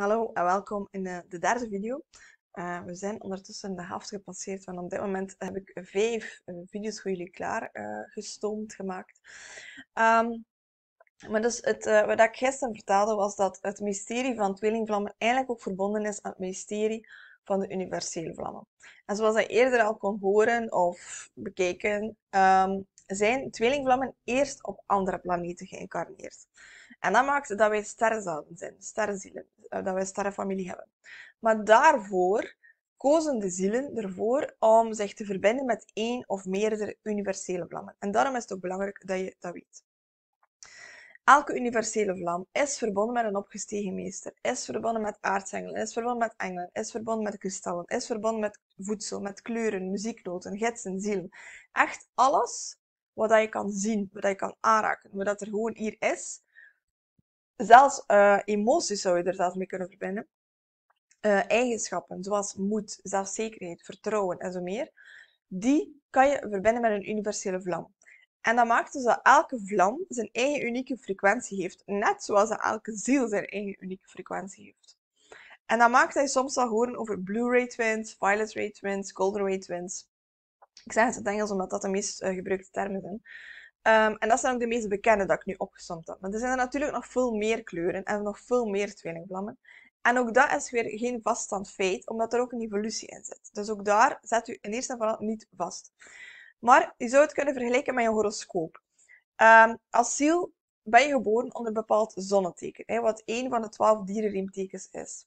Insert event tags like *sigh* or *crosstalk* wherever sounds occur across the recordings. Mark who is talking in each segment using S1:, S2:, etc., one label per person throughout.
S1: Hallo en welkom in de, eh, de derde video. Eh, we zijn ondertussen de helft gepasseerd, want op dit moment heb ik vijf eh, video's voor jullie klaar gestoomd gemaakt. Ehm, maar dus het, wat ik gisteren vertelde was dat het mysterie van tweelingvlammen eigenlijk ook verbonden is aan het mysterie van de universele vlammen. En zoals je eerder al kon horen of bekeken, ehm, zijn tweelingvlammen eerst op andere planeten geïncarneerd. En dat maakt dat wij sterrenzaden zijn, sterrenzielen, eh, dat wij sterrenfamilie hebben. Maar daarvoor kozen de zielen ervoor om zich te verbinden met één of meerdere universele vlammen. En daarom is het ook belangrijk dat je dat weet. Elke universele vlam is verbonden met een opgestegen meester, is verbonden met aardsengelen, is verbonden met engelen, is verbonden met kristallen, is verbonden met voedsel, met kleuren, muzieknoten, gidsen, zielen. Echt alles wat je kan zien, wat je kan aanraken, wat er gewoon hier is, Zelfs eh, emoties zou je er zelfs mee kunnen verbinden. Eh, eigenschappen zoals moed, zelfzekerheid, vertrouwen en zo meer, die kan je verbinden met een universele vlam. En dat maakt dus dat elke vlam zijn eigen unieke frequentie heeft, net zoals elke ziel zijn eigen unieke frequentie heeft. En dat maakt dat je soms zal horen over Blu-ray twins, Violet Ray twins, Golden Ray twins. Ik zeg het in het Engels omdat dat de meest eh, gebruikte termen zijn. Ehm, en dat zijn ook de meest bekende dat ik nu opgesomd heb. Maar er zijn er natuurlijk nog veel meer kleuren en nog veel meer tweelingvlammen. En ook dat is weer geen vaststand feit, omdat er ook een evolutie in zit. Dus ook daar zet u in eerste vooral niet vast. Maar je zou het kunnen vergelijken met je horoscoop. Ehm, als ziel ben je geboren onder een bepaald zonneteken, hè, wat één van de twaalf dierenriemtekens is.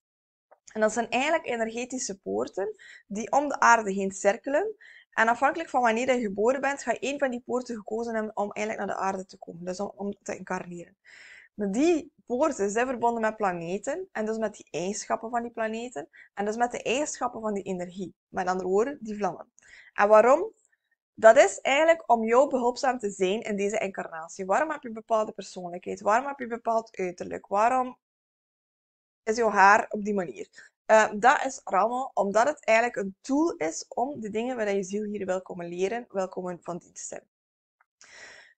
S1: En dat zijn eigenlijk energetische poorten die om de aarde heen cirkelen en afhankelijk van wanneer je geboren bent, ga je één van die poorten gekozen hebben om eigenlijk naar de aarde te komen. Dus om, te incarneren. Maar die poorten zijn verbonden met planeten, en dus met die eigenschappen van die planeten, en dus met de eigenschappen van die energie. Met andere woorden, die vlammen. En waarom? Dat is eigenlijk om jou behulpzaam te zijn in deze incarnatie. Waarom heb je een bepaalde persoonlijkheid? Waarom heb je een bepaald uiterlijk? Waarom is jouw haar op die manier? Ehm, dat is allemaal omdat het eigenlijk een tool is om de dingen waar je ziel hier wil komen leren, welkom komen van dienst zijn.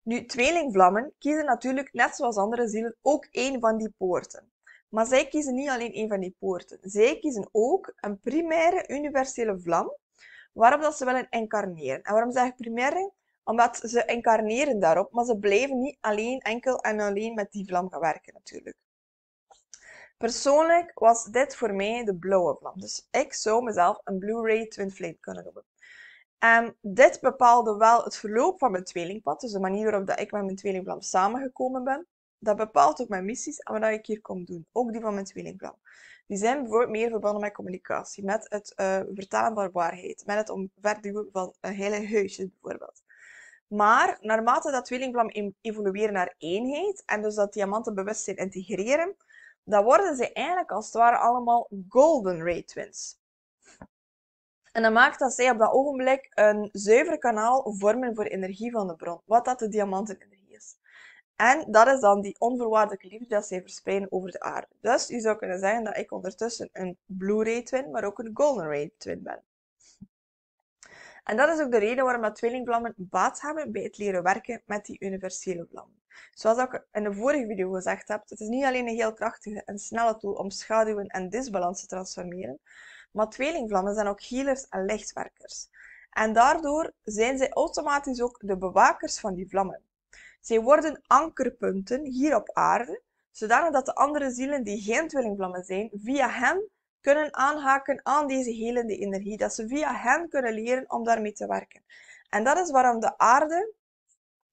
S1: Nu, tweelingvlammen kiezen natuurlijk, net zoals andere zielen, ook één van die poorten. Maar zij kiezen niet alleen één van die poorten. Zij kiezen ook een primaire universele vlam, waarop dat ze willen incarneren. En waarom zeg ik primair? Omdat ze incarneren daarop, maar ze blijven niet alleen enkel en alleen met die vlam gaan werken natuurlijk. Persoonlijk was dit voor mij de blauwe vlam. Dus ik zou mezelf een Blu-ray twin flame kunnen noemen. En dit bepaalde wel het verloop van mijn tweelingpad, dus de manier waarop dat ik met mijn tweelingvlam samengekomen ben. Dat bepaalt ook mijn missies en wat ik hier kom doen. Ook die van mijn tweelingvlam. Die zijn bijvoorbeeld meer verbonden met communicatie, met het uh, vertalen van waarheid, met het omverduwen van een hele huisje bijvoorbeeld. Maar naarmate dat tweelingvlam evolueert naar eenheid en dus dat diamanten bewustzijn integreren, dan worden ze eigenlijk als het ware allemaal golden ray twins. En dat maakt dat zij op dat ogenblik een zuiver kanaal vormen voor energie van de bron, wat dat de diamantenergie is. En dat is dan die onvoorwaardelijke liefde dat zij verspreiden over de aarde. Dus je zou kunnen zeggen dat ik ondertussen een Blu-ray twin, maar ook een Golden Ray twin ben. En dat is ook de reden waarom dat tweelingblammen baat hebben bij het leren werken met die universele vlam. Zoals ik in de vorige video gezegd heb, het is niet alleen een heel krachtige en snelle tool om schaduwen en disbalans te transformeren, maar tweelingvlammen zijn ook healers en lichtwerkers. En daardoor zijn zij automatisch ook de bewakers van die vlammen. Zij worden ankerpunten hier op aarde, zodat dat de andere zielen die geen tweelingvlammen zijn, via hen kunnen aanhaken aan deze helende energie. Dat ze via hen kunnen leren om daarmee te werken. En dat is waarom de aarde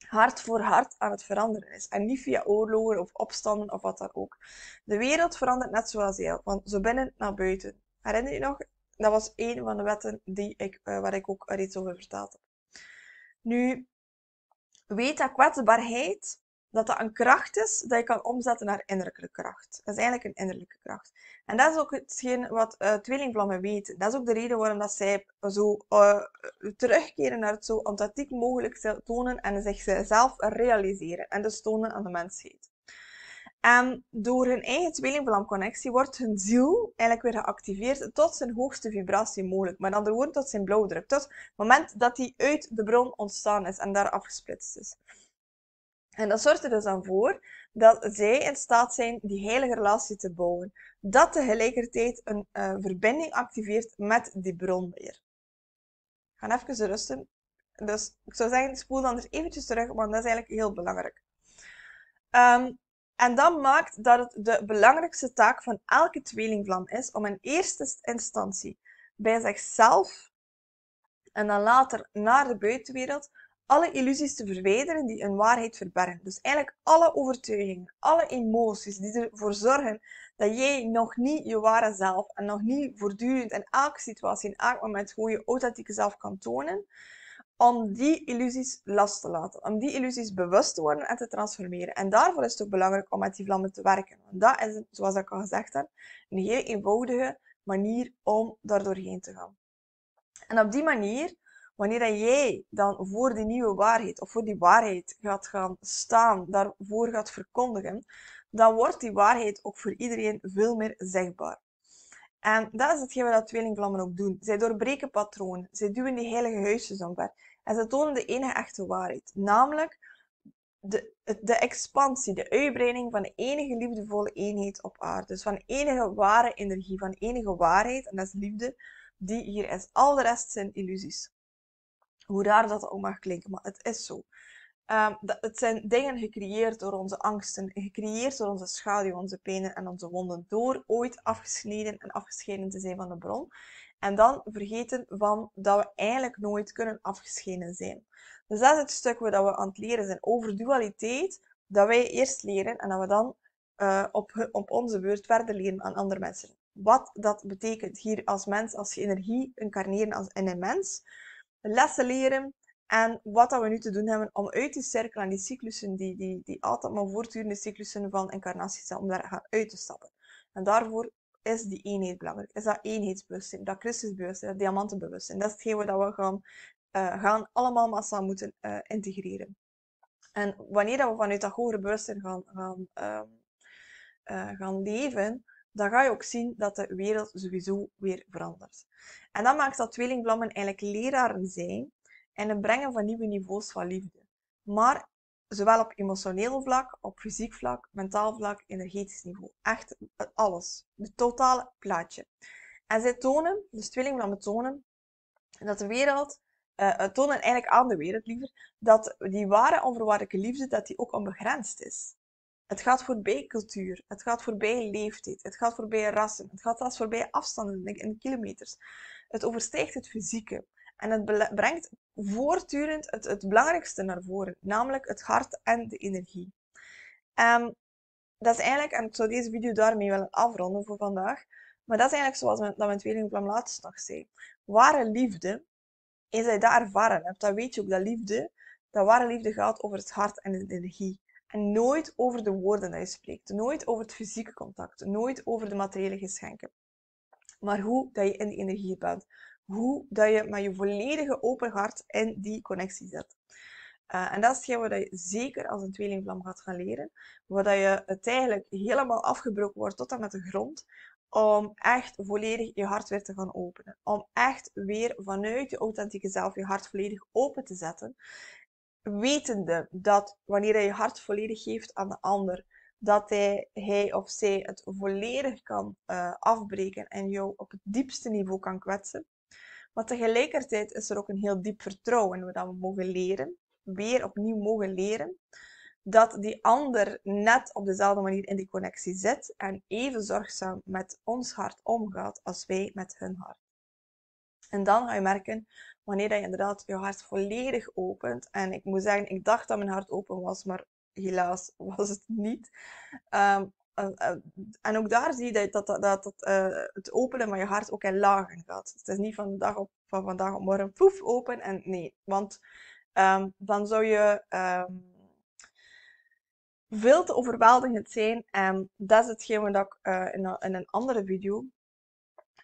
S1: hart voor hart aan het veranderen is. En niet via oorlogen of opstanden of wat dan ook. De wereld verandert net zoals jij, van zo binnen naar buiten. Herinner je nog? Dat was een van de wetten die ik, eh, waar ik ook reeds over verteld heb. Nu, weet dat kwetsbaarheid dat dat een kracht is dat je kan omzetten naar innerlijke kracht. Dat is eigenlijk een innerlijke kracht. En dat is ook hetgeen wat uh, eh, tweelingvlammen weten. Dat is ook de reden waarom dat zij eh, zo uh, terugkeren naar het zo authentiek mogelijk tonen en zichzelf realiseren. En dus tonen aan de mensheid. En door hun eigen tweelingvlamconnectie wordt hun ziel eigenlijk weer geactiveerd tot zijn hoogste vibratie mogelijk. Met andere woorden, tot zijn blauwdruk. Tot het moment dat hij uit de bron ontstaan is en daar afgesplitst is. En dat zorgt er dus dan voor dat zij in staat zijn die heilige relatie te bouwen. Dat tegelijkertijd een eh, verbinding activeert met die bron weer. Gaan even rusten. Dus ik zou zeggen, spoel dan er eventjes terug, want dat is eigenlijk heel belangrijk. Ehm, en dat maakt dat het de belangrijkste taak van elke tweelingvlam is om in eerste instantie bij zichzelf en dan later naar de buitenwereld alle illusies te verwijderen die een waarheid verbergen. Dus eigenlijk alle overtuigingen, alle emoties die ervoor zorgen dat jij nog niet je ware zelf en nog niet voortdurend in elke situatie, in elk moment hoe je authentieke zelf kan tonen, om die illusies last te laten, om die illusies bewust te worden en te transformeren. En daarvoor is het ook belangrijk om met die vlammen te werken. Want dat is, zoals ik al gezegd heb, een heel eenvoudige manier om daardoorheen doorheen te gaan. En op die manier Wanneer dat jij dan voor die nieuwe waarheid of voor die waarheid gaat gaan staan, daarvoor gaat verkondigen, dan wordt die waarheid ook voor iedereen veel meer zichtbaar. En dat is hetgeen wat tweelingvlammen ook doen. Zij doorbreken patronen, zij duwen die heilige huisjes omver en ze tonen de enige echte waarheid, namelijk de, de expansie, de uitbreiding van de enige liefdevolle eenheid op aarde. Dus van enige ware energie, van enige waarheid, en dat is liefde, die hier is. Al de rest zijn illusies. Hoe raar dat ook mag klinken, maar het is zo. Ehm, dat, het zijn dingen gecreëerd door onze angsten, gecreëerd door onze schaduw, onze penen en onze wonden, door ooit afgesneden en afgescheiden te zijn van de bron. En dan vergeten van dat we eigenlijk nooit kunnen afgescheiden zijn. Dus dat is het stuk waar we aan het leren zijn over dualiteit, dat wij eerst leren en dat we dan eh, op, op onze beurt verder leren aan andere mensen. Wat dat betekent hier als mens, als je energie incarneren als, in een mens, lessen leren en wat dat we nu te doen hebben om uit die cirkel en die cyclussen, die, die, die altijd maar voortdurende cyclussen van incarnaties, om daar gaan uit te stappen. En daarvoor is die eenheid belangrijk. Is dat eenheidsbewustzijn, dat Christusbewustzijn, dat diamantenbewustzijn. Dat is hetgeen wat we gaan, eh, gaan allemaal massaal moeten eh, integreren. En wanneer dat we vanuit dat hogere bewustzijn gaan, gaan, ehm, eh, gaan leven, dan ga je ook zien dat de wereld sowieso weer verandert. En dat maakt dat tweelingblammen eigenlijk leraren zijn en het brengen van nieuwe niveaus van liefde. Maar zowel op emotioneel vlak, op fysiek vlak, mentaal vlak, energetisch niveau. Echt alles. Het totale plaatje. En zij tonen, dus tweelingblammen tonen, dat de wereld, eh, tonen eigenlijk aan de wereld liever, dat die ware onvoorwaardelijke liefde, dat die ook onbegrensd is. Het gaat voorbij cultuur, het gaat voorbij leeftijd, het gaat voorbij rassen, het gaat zelfs voorbij afstanden in kilometers. Het overstijgt het fysieke en het brengt voortdurend het, het belangrijkste naar voren, namelijk het hart en de energie. Um, dat is eigenlijk, en ik zou deze video daarmee willen afronden voor vandaag, maar dat is eigenlijk zoals mijn dat mijn in laatst nog zei. Ware liefde, als je dat ervaren hebt, dat weet je ook dat liefde, dat ware liefde gaat over het hart en de energie. En nooit over de woorden dat je spreekt. Nooit over het fysieke contact. Nooit over de materiële geschenken. Maar hoe dat je in die energie bent. Hoe dat je met je volledige open hart in die connectie zet. Eh, en dat is hetgeen wat je zeker als een tweelingvlam gaat gaan leren. Waar dat je het eigenlijk helemaal afgebroken wordt tot en met de grond. Om echt volledig je hart weer te gaan openen. Om echt weer vanuit je authentieke zelf je hart volledig open te zetten wetende dat wanneer hij je hart volledig geeft aan de ander, dat hij, hij of zij het volledig kan eh, afbreken en jou op het diepste niveau kan kwetsen. Maar tegelijkertijd is er ook een heel diep vertrouwen dat we mogen leren, weer opnieuw mogen leren, dat die ander net op dezelfde manier in die connectie zit en even zorgzaam met ons hart omgaat als wij met hun hart. En dan ga je merken wanneer je inderdaad je hart volledig opent. En ik moet zeggen, ik dacht dat mijn hart open was, maar helaas *laughs* was het niet. Ehm, eh, eh, en ook daar zie je dat, dat, dat, eh, het openen van je hart ook in lagen gaat. het is niet van, de dag op, van vandaag op morgen poef open en nee. Want ehm, dan zou je ehm, veel te overweldigend zijn. En dat is hetgeen wat ik in, in, een andere video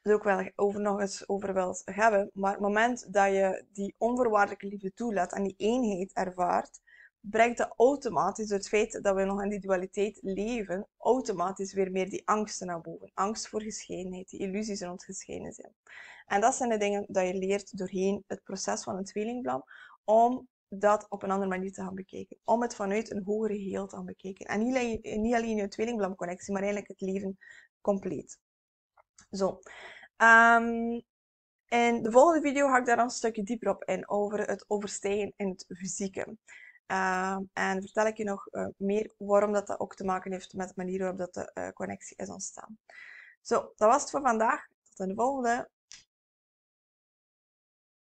S1: het ook wel over nog eens over wilt hebben. Maar het moment dat je die onvoorwaardelijke liefde toelaat en die eenheid ervaart, brengt dat automatisch, door het feit dat we nog in die dualiteit leven, automatisch weer meer die angsten naar boven. Angst voor gescheidenheid, die illusies rond gescheiden zijn. En dat zijn de dingen dat je leert doorheen het proces van een tweelingblam, om dat op een andere manier te gaan bekijken. Om het vanuit een hogere geheel te gaan bekijken. En niet alleen, niet alleen je maar eigenlijk het leven compleet. Zo. In ehm, en de volgende video ga ik daar een stukje dieper op in, over het overstijgen in het fysieke. Ehm, en vertel ik je nog eh, meer waarom dat, ook te maken heeft met de manier waarop dat de eh, connectie is ontstaan. Zo, dat was het voor vandaag. Tot de volgende.